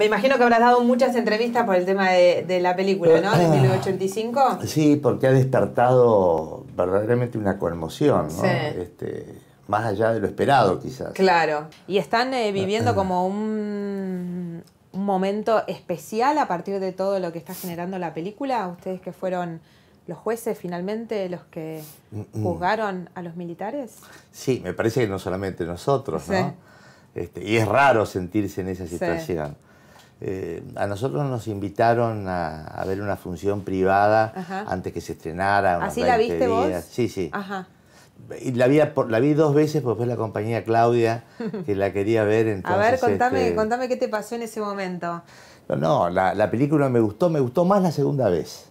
Me imagino que habrás dado muchas entrevistas por el tema de, la película, ¿no? De 1985. Ah. Sí, porque ha despertado verdaderamente una conmoción, ¿no? Este, más allá de lo esperado, quizás. Claro. Y están eh, ah. viviendo como un, momento especial a partir de todo lo que está generando la película. Ustedes que fueron los jueces finalmente los que juzgaron a los militares. Sí, me parece que no solamente nosotros, ¿no? Este, y es raro sentirse en esa situación. Eh, a nosotros nos invitaron a, ver una función privada antes que se estrenara. ¿Así la viste vos? Sí, sí. Ajá. la, vi, dos veces, porque fue la compañía Claudia que la quería ver. a ver, este, contame, qué te pasó en ese momento. No, no la, película me gustó, me gustó más la segunda vez.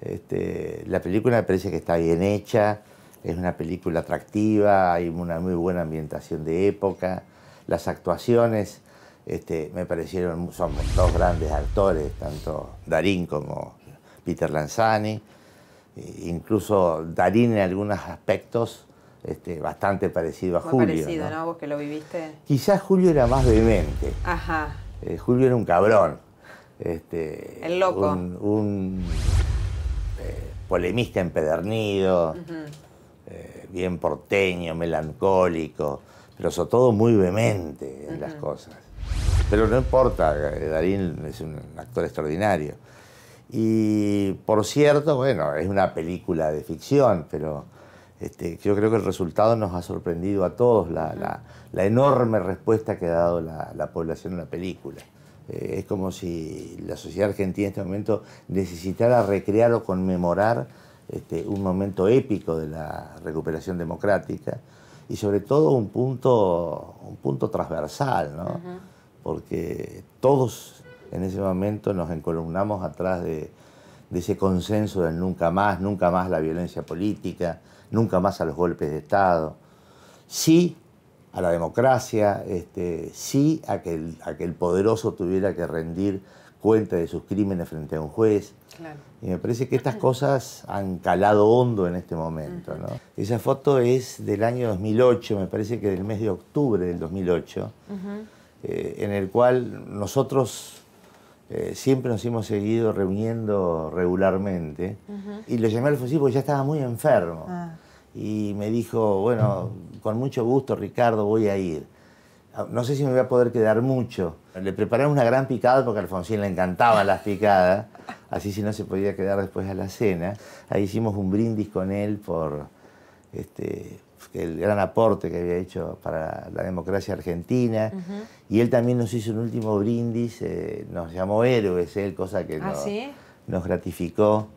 Este, la película me parece que está bien hecha, es una película atractiva, hay una muy buena ambientación de época, las actuaciones este, me parecieron, son dos grandes actores, tanto Darín como Peter Lanzani, e incluso Darín en algunos aspectos este, bastante parecido a Julio. parecido, ¿no? Vos que lo viviste. Quizás Julio era más vehemente. Ajá. Eh, Julio era un cabrón. Este, El loco. Un, eh, polemista empedernido, eh, bien porteño, melancólico, pero sobre todo muy vehemente en las cosas. Pero no importa, eh, Darín es un actor extraordinario. Y por cierto, bueno, es una película de ficción, pero este, yo creo que el resultado nos ha sorprendido a todos, la, enorme respuesta que ha dado la, población a la película. Eh, es como si la sociedad argentina en este momento necesitara recrear o conmemorar este, un momento épico de la recuperación democrática y sobre todo un punto, un punto transversal, ¿no? porque todos en ese momento nos encolumnamos atrás de, ese consenso del nunca más, nunca más la violencia política, nunca más a los golpes de Estado, sí a la democracia, este, sí a que, el, poderoso tuviera que rendir cuenta de sus crímenes frente a un juez. Y me parece que estas cosas han calado hondo en este momento. Esa foto es del año 2008, me parece que del mes de octubre del 2008. Eh, en el cual nosotros eh, siempre nos hemos seguido reuniendo regularmente. Y lo llamé al Alfonsín porque ya estaba muy enfermo. Ah. Y me dijo, bueno, con mucho gusto, Ricardo, voy a ir. Ah, no sé si me voy a poder quedar mucho. Le preparé una gran picada porque a Alfonsín le encantaban las picadas, así si no se podía quedar después a la cena. Ahí hicimos un brindis con él por, este, el gran aporte que había hecho para la democracia argentina. Y él también nos hizo un último brindis, eh, nos llamó héroes, él, eh, cosa que ah, nos gratificó.